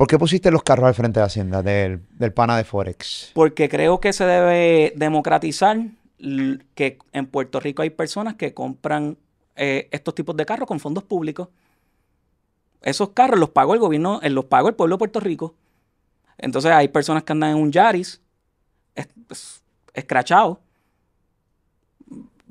¿Por qué pusiste los carros al frente de Hacienda, del, pana de Forex? Porque creo que se debe democratizar que en Puerto Rico hay personas que compran eh, estos tipos de carros con fondos públicos. Esos carros los pagó el gobierno, eh, los pagó el pueblo de Puerto Rico. Entonces hay personas que andan en un Yaris, escrachados,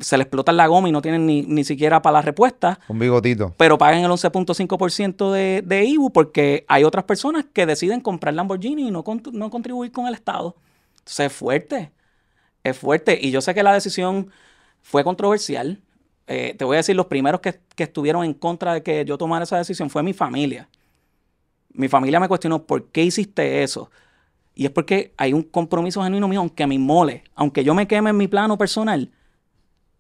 se le explota la goma y no tienen ni, siquiera para la respuesta. Un bigotito. Pero pagan el 11.5% de, de IBU porque hay otras personas que deciden comprar Lamborghini y no, no contribuir con el Estado. Entonces es fuerte, es fuerte. Y yo sé que la decisión fue controversial. Eh, te voy a decir, los primeros que, que estuvieron en contra de que yo tomara esa decisión fue mi familia. Mi familia me cuestionó, ¿por qué hiciste eso? Y es porque hay un compromiso genuino mío, aunque me mole, aunque yo me queme en mi plano personal,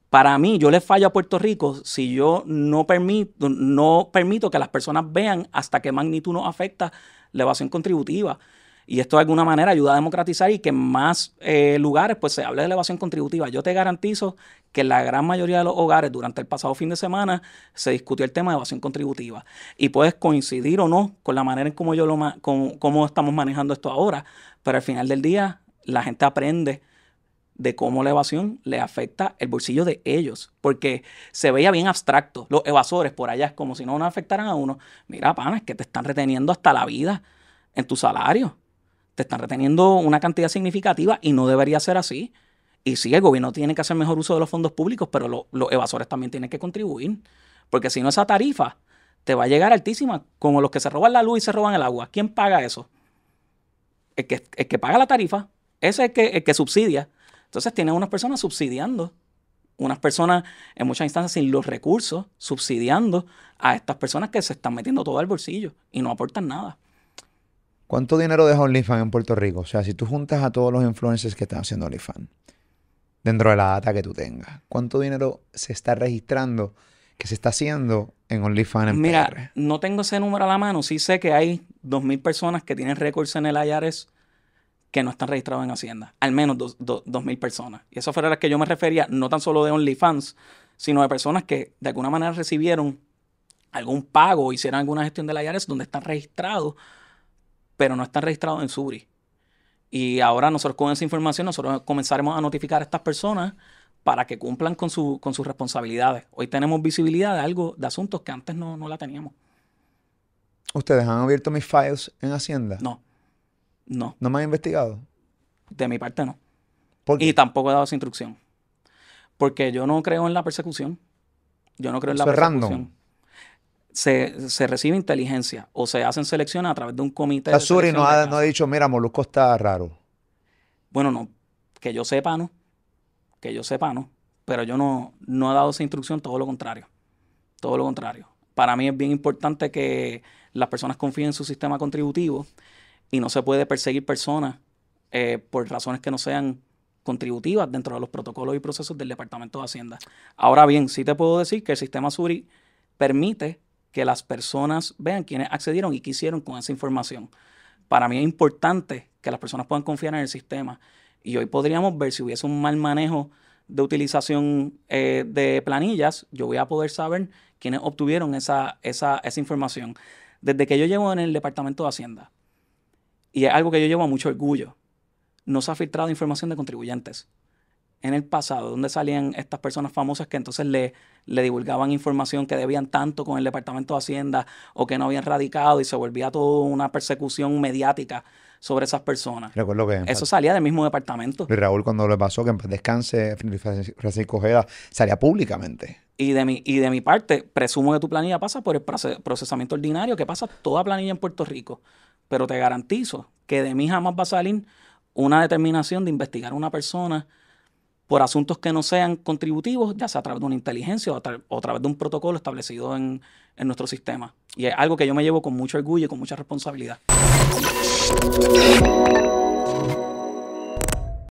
para mí, yo le fallo a Puerto Rico si yo no permito, que las personas vean hasta qué magnitud nos afecta la evasión contributiva. Y esto de alguna manera ayuda a democratizar y que en más eh, lugares pues se hable de evasión contributiva. Yo te garantizo que la gran mayoría de los hogares durante el pasado fin de semana se discutió el tema de evasión contributiva. Y puedes coincidir o no con la manera en cómo, yo lo cómo estamos manejando esto ahora, pero al final del día la gente aprende de cómo la evasión le afecta el bolsillo de ellos, porque se veía bien abstracto. Los evasores por allá es como si no nos afectaran a uno. Mira, pana, es que te están reteniendo hasta la vida en tu salario. Te están reteniendo una cantidad significativa y no debería ser así. Y sí, el gobierno tiene que hacer mejor uso de los fondos públicos, pero los evasores también tienen que contribuir, porque si no esa tarifa te va a llegar altísima, como los que se roban la luz y se roban el agua. ¿Quién paga eso? El que, paga la tarifa, ese es el que subsidia entonces tienes unas personas subsidiando, unas personas en muchas instancias sin los recursos, subsidiando a estas personas que se están metiendo todo al bolsillo y no aportan nada. ¿Cuánto dinero deja OnlyFans en Puerto Rico? O sea, si tú juntas a todos los influencers que están haciendo OnlyFans, dentro de la data que tú tengas, ¿cuánto dinero se está registrando? que se está haciendo en OnlyFans en Mira, no tengo ese número a la mano. Sí sé que hay 2.000 personas que tienen récords en el IRS que no están registrados en Hacienda, al menos 2.000 personas. Y eso fueron a las que yo me refería, no tan solo de OnlyFans, sino de personas que de alguna manera recibieron algún pago o hicieron alguna gestión de la IRS e donde están registrados, pero no están registrados en Suri. Y ahora nosotros con esa información, nosotros comenzaremos a notificar a estas personas para que cumplan con, su, con sus responsabilidades. Hoy tenemos visibilidad de algo, de asuntos que antes no, no la teníamos. ¿Ustedes han abierto mis files en Hacienda? No. No. ¿No me han investigado? De mi parte no. ¿Por qué? Y tampoco he dado esa instrucción. Porque yo no creo en la persecución. Yo no creo en la persecución. Random. Se, se, recibe inteligencia o se hacen selecciones a través de un comité. La Suri no ha, no ha dicho, mira, Molusco está raro. Bueno, no. Que yo sepa, ¿no? Que yo sepa, ¿no? Pero yo no, no he dado esa instrucción, todo lo contrario. Todo lo contrario. Para mí es bien importante que las personas confíen en su sistema contributivo y no se puede perseguir personas eh, por razones que no sean contributivas dentro de los protocolos y procesos del Departamento de Hacienda. Ahora bien, sí te puedo decir que el sistema SURI permite que las personas vean quiénes accedieron y qué hicieron con esa información. Para mí es importante que las personas puedan confiar en el sistema y hoy podríamos ver si hubiese un mal manejo de utilización eh, de planillas, yo voy a poder saber quiénes obtuvieron esa información. Desde que yo llevo en el Departamento de Hacienda, y es algo que yo llevo a mucho orgullo, no se ha filtrado información de contribuyentes. En el pasado, donde salían estas personas famosas que entonces le, le divulgaban información que debían tanto con el Departamento de Hacienda o que no habían radicado y se volvía toda una persecución mediática sobre esas personas. Recuerdo que. Eso salía del mismo departamento. Y Raúl, cuando le pasó que en descanse, Francisco Ojeda, salía públicamente. Y de, mi, y de mi parte, presumo que tu planilla pasa por el procesamiento ordinario, que pasa toda planilla en Puerto Rico pero te garantizo que de mí jamás va a salir una determinación de investigar a una persona por asuntos que no sean contributivos, ya sea a través de una inteligencia o a, través de un protocolo establecido en, en, nuestro sistema. Y es algo que yo me llevo con mucho orgullo y con mucha responsabilidad.